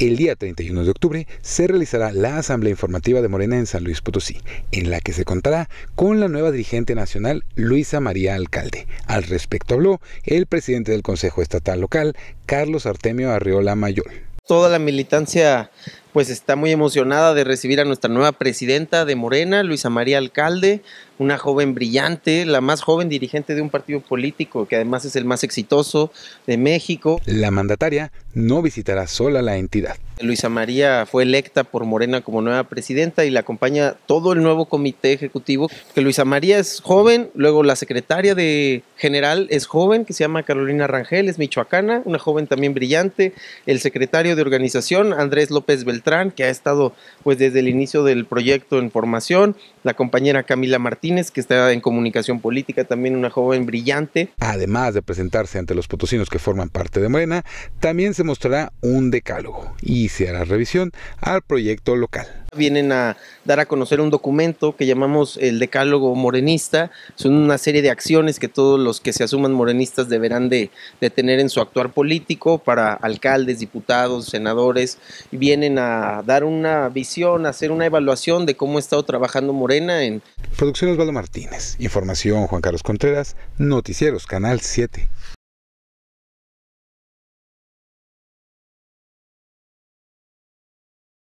El día 31 de octubre se realizará la Asamblea Informativa de Morena en San Luis Potosí, en la que se contará con la nueva dirigente nacional Luisa María Alcalde. Al respecto habló el presidente del Consejo Estatal Local, Carlos Artemio Arriola Mayol. Toda la militancia pues está muy emocionada de recibir a nuestra nueva presidenta de Morena, Luisa María Alcalde, una joven brillante, la más joven dirigente de un partido político, que además es el más exitoso de México. La mandataria no visitará sola la entidad. Luisa María fue electa por Morena como nueva presidenta y la acompaña todo el nuevo comité ejecutivo, que Luisa María es joven, luego la secretaria de general es joven, que se llama Carolina Rangel, es michoacana, una joven también brillante, el secretario de organización, Andrés López Beltrán, que ha estado pues desde el inicio del proyecto en formación, la compañera Camila Martínez, que está en comunicación política, también una joven brillante. Además de presentarse ante los potosinos que forman parte de Morena, también se mostrará un decálogo y se hará revisión al proyecto local. Vienen a dar a conocer un documento que llamamos el Decálogo Morenista. Son una serie de acciones que todos los que se asuman morenistas deberán de, de tener en su actuar político para alcaldes, diputados, senadores. Vienen a dar una visión, hacer una evaluación de cómo ha estado trabajando Morena en Producción Osvaldo Martínez. Información Juan Carlos Contreras. Noticieros, Canal 7.